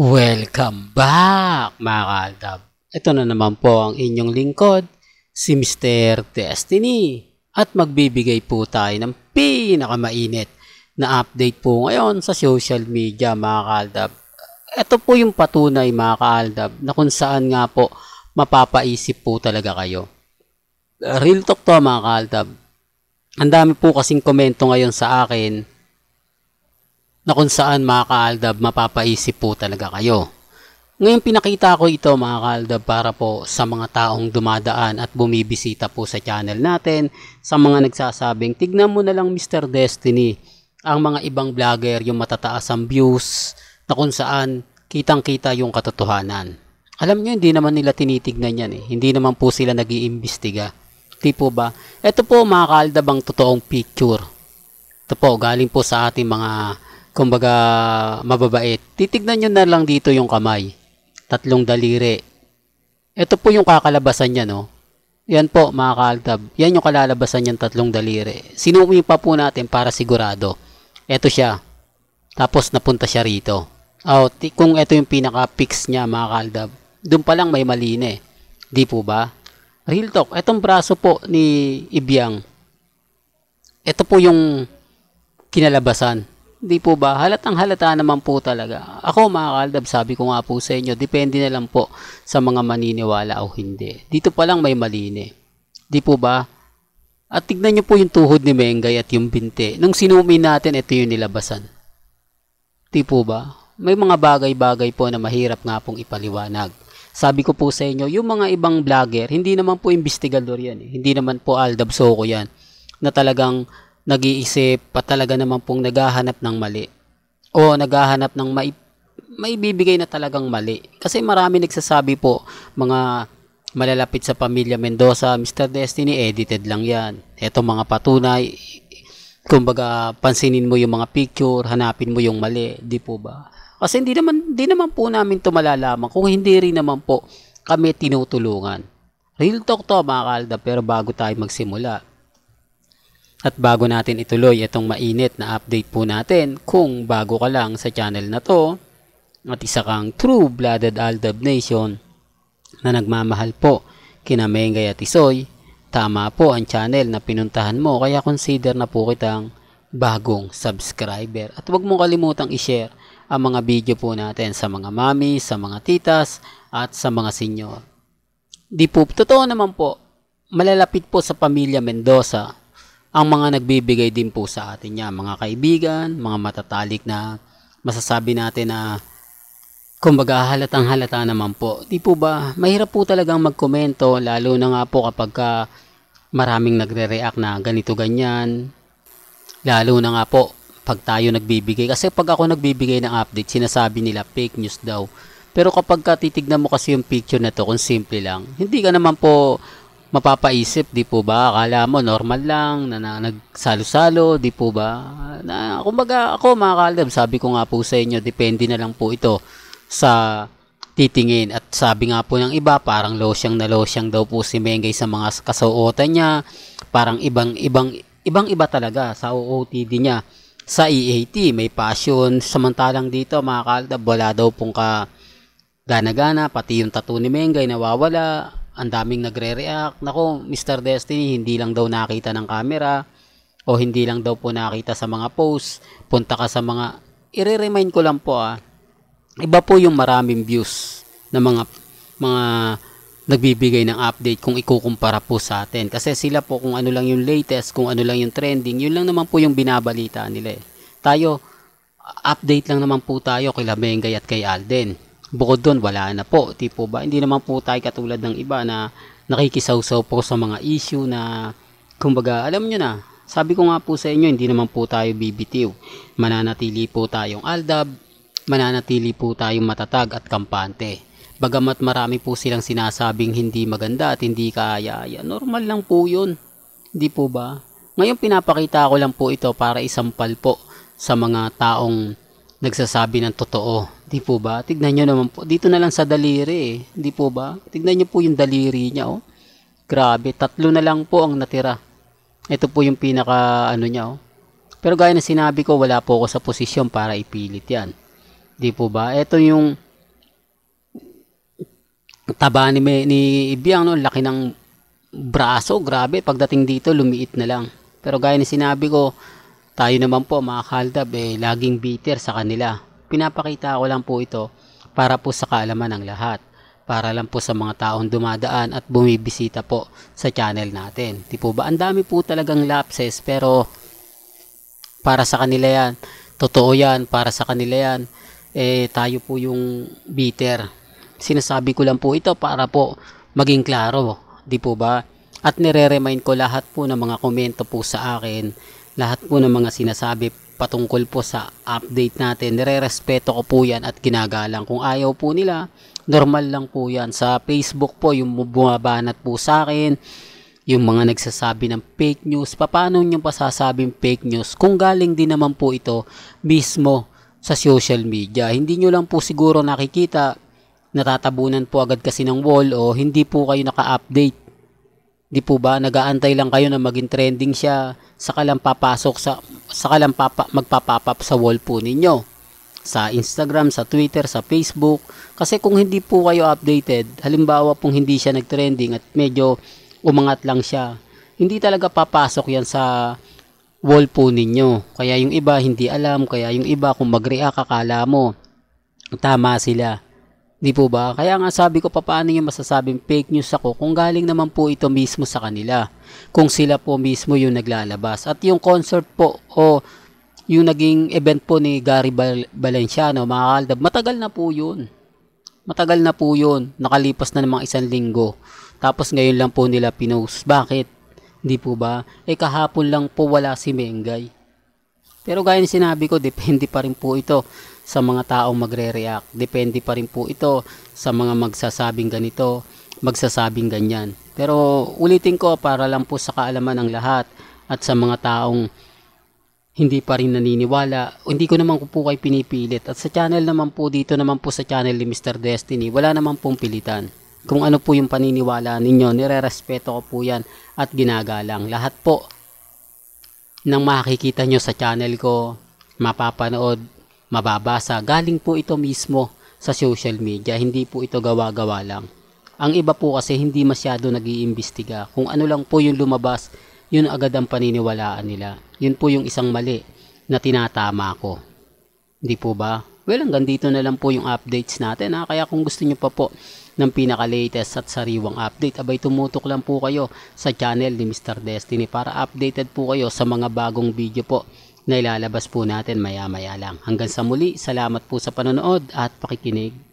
Welcome back mga kaaldab. Ito na naman po ang inyong lingkod, si Mr. Destiny. At magbibigay po tayo ng pinakamainit na update po ngayon sa social media mga kaaldab. Ito po yung patunay mga kaaldab na kung saan nga po mapapaisip po talaga kayo. Real talk to mga kaaldab. Ang dami po kasing komento ngayon sa akin na kung saan mga kaaldab mapapaisip po talaga kayo. Ngayon pinakita ko ito mga kaaldab para po sa mga taong dumadaan at bumibisita po sa channel natin, sa mga nagsasabing tignan mo na lang Mr. Destiny, ang mga ibang vlogger yung matataas ang views na kung saan kitang kita yung katotohanan. Alam nyo, hindi naman nila tinitignan yan eh. Hindi naman po sila nag iimbestiga Di po ba? Ito po mga kaaldab ang totoong picture. Ito po, galing po sa ating mga kumbaga mababait, titignan nyo na lang dito yung kamay. Tatlong daliri. Ito po yung kakalabasan niya, no? Yan po, mga kaaltab. Yan yung kalalabasan niyang tatlong daliri. Sinumi pa po natin para sigurado. Ito siya. Tapos napunta siya rito. Oh, kung ito yung pinaka-fix niya, mga kaaltab, doon pa lang may maline. Eh. Di po ba? Real talk, itong braso po ni Ibyang, ito po yung kinalabasan hindi po ba? Halatang halata naman po talaga. Ako mga kaldab, sabi ko nga po sa inyo, depende na lang po sa mga maniniwala o hindi. Dito pa lang may malini. Eh. Di po ba? At tignan nyo po yung tuhod ni Mengay at yung binte. Nung sinumi natin, ito yung nilabasan. Di po ba? May mga bagay-bagay po na mahirap nga pong ipaliwanag. Sabi ko po sa inyo, yung mga ibang vlogger, hindi naman po investigador yan. Eh. Hindi naman po Aldab Soko yan. Na talagang nag-iisip pa talaga naman pong naghahanap ng mali o naghahanap ng may bibigay na talagang mali. Kasi marami nagsasabi po, mga malalapit sa pamilya Mendoza, Mr. Destiny, edited lang yan. Ito mga patunay, kumbaga pansinin mo yung mga picture, hanapin mo yung mali, di po ba? Kasi hindi naman, hindi naman po namin ito malalaman kung hindi rin naman po kami tinutulungan. Real talk to mga kalda pero bago tayo magsimula, at bago natin ituloy itong mainit na update po natin, kung bago ka lang sa channel na to, at isa kang true-blooded Aldab Nation na nagmamahal po kina Mengay at Isoy, tama po ang channel na pinuntahan mo kaya consider na po kitang bagong subscriber. At huwag mong kalimutang i-share ang mga video po natin sa mga mami, sa mga titas, at sa mga senior. Di po, totoo naman po, malalapit po sa pamilya Mendoza ang mga nagbibigay din po sa atin niya, mga kaibigan, mga matatalik na masasabi natin na kumbaga halatang halata naman po. Di po ba, mahirap po talagang magkomento lalo na nga po kapag ka maraming nagre-react na ganito ganyan. Lalo na nga po pag tayo nagbibigay. Kasi pag ako nagbibigay ng update, sinasabi nila fake news daw. Pero kapag ka titignan mo kasi yung picture na to kung simple lang, hindi ka naman po mapapaisip, di po ba? Akala mo normal lang na, na nagsalo-salo, di po ba? Na, kumbaga ako mga kalab, sabi ko nga po sa inyo, depende na lang po ito sa titingin. At sabi nga po ng iba, parang losyang na losyang daw po si Mengay sa mga kasuotan niya. Parang ibang ibang ibang iba talaga sa OOTD niya. Sa EAT, may passion. Samantalang dito, mga kalab, wala daw pong ka gana-gana. Pati yung tattoo ni Mengay nawawala ang daming nagre-react. Nako, Mr. Destiny, hindi lang daw nakita ng camera o hindi lang daw po nakita sa mga post. Punta ka sa mga, i-remind ko lang po ah, iba po yung maraming views ng mga mga nagbibigay ng update kung ikukumpara po sa atin. Kasi sila po kung ano lang yung latest, kung ano lang yung trending, yun lang naman po yung binabalita nila eh. Tayo, update lang naman po tayo kay Labengay at kay Alden bukod doon wala na po tipo ba hindi naman po tayo katulad ng iba na nakikisawsaw po sa mga issue na kumbaga alam nyo na sabi ko nga po sa inyo hindi naman po tayo bibitiw mananatili po tayong aldab mananatili po tayong matatag at kampante bagamat marami po silang sinasabing hindi maganda at hindi kaya normal lang po yun hindi po ba ngayon pinapakita ko lang po ito para isampal po sa mga taong nagsasabi ng totoo Di po ba? Tignan nyo naman po. Dito na lang sa daliri eh. Di po ba? Tignan nyo po yung daliri niya oh. Grabe, tatlo na lang po ang natira. Ito po yung pinaka ano niya oh. Pero gaya na sinabi ko, wala po ako sa posisyon para ipilit yan. Di po ba? Ito yung taba ni, ni Ibiang, no? laki ng braso. Grabe, pagdating dito, lumiit na lang. Pero gaya na sinabi ko, tayo naman po mga kaldab, eh, laging bitter sa kanila. Pinapakita ko lang po ito para po sa kaalaman ng lahat. Para lang po sa mga taong dumadaan at bumibisita po sa channel natin. Di po ba? Ang dami po talagang lapses pero para sa kanila yan. Totoo yan. Para sa kanila yan. Eh, tayo po yung bitter. Sinasabi ko lang po ito para po maging klaro. Di po ba? At nire-remind ko lahat po ng mga komento po sa akin, lahat po ng mga sinasabi patungkol po sa update natin. Nire-respeto ko po yan at ginagalang. Kung ayaw po nila, normal lang po yan. Sa Facebook po, yung bumabanat po sa akin, yung mga nagsasabi ng fake news, paano nyo pasasabing fake news kung galing din naman po ito mismo sa social media. Hindi nyo lang po siguro nakikita, natatabunan po agad kasi ng wall o hindi po kayo naka-update Di po ba nag-aantay lang kayo na maging trending siya saka lang papasok sa saka lang papa, magpapapap sa wall po ninyo sa Instagram, sa Twitter, sa Facebook kasi kung hindi po kayo updated halimbawa pong hindi siya nagtrending at medyo umangat lang siya hindi talaga papasok yan sa wall po ninyo kaya yung iba hindi alam kaya yung iba kung mag-react akala mo tama sila Di po ba? Kaya nga sabi ko paano yung masasabing fake news ako kung galing naman po ito mismo sa kanila. Kung sila po mismo yung naglalabas. At yung concert po o yung naging event po ni Gary Valenciano, mga kaldab, matagal na po yun. Matagal na po yun. Nakalipas na namang isang linggo. Tapos ngayon lang po nila pinost. Bakit? Di po ba? Eh kahapon lang po wala si Mengay. Pero gaya ng sinabi ko, depende pa rin po ito sa mga taong magre-react. Depende pa rin po ito sa mga magsasabing ganito, magsasabing ganyan. Pero ulitin ko para lang po sa kaalaman ng lahat at sa mga taong hindi pa rin naniniwala. Hindi ko naman po kayo pinipilit. At sa channel naman po dito naman po sa channel ni Mr. Destiny, wala naman pong pilitan. Kung ano po yung paniniwala ninyo, nire-respeto ko po yan at ginagalang. Lahat po nang makikita nyo sa channel ko, mapapanood, mababasa. Galing po ito mismo sa social media, hindi po ito gawa-gawa lang. Ang iba po kasi hindi masyado nag-iimbestiga. Kung ano lang po yung lumabas, yun agad ang paniniwalaan nila. Yun po yung isang mali na tinatama ko. Hindi po ba? Well, hanggang dito na lang po yung updates natin. Ha? Kaya kung gusto nyo pa po ng pinaka-latest at sariwang update, abay tumutok lang po kayo sa channel ni Mr. Destiny para updated po kayo sa mga bagong video po na ilalabas po natin maya maya lang. Hanggang sa muli, salamat po sa panonood at pakikinig.